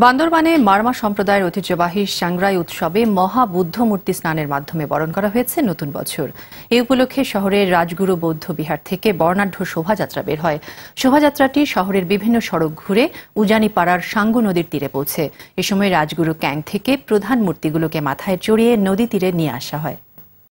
বান্দরবানে মারমা সম্প্রদায়ের ঐতিহ্যবাহী সাংরাই উৎসবে মহা বুদ্ধ মূর্তি স্নানের মাধ্যমে বরণ করা হয়েছে নতুন বছর এই উপলক্ষে শহরের রাজগুরু বৌদ্ধ বিহার থেকে বর্ণাঢ্য শোভাযাত্রা বের হয় শোভাযাত্রাটি শহরের বিভিন্ন সড়ক ঘুরে উজানিপাড়ার সাঙ্গু নদীর তীরে পৌঁছে এ সময় রাজগুরু ক্যাং থেকে প্রধান মূর্তিগুলোকে মাথায় চড়িয়ে নদী তীরে নিয়ে আসা হয়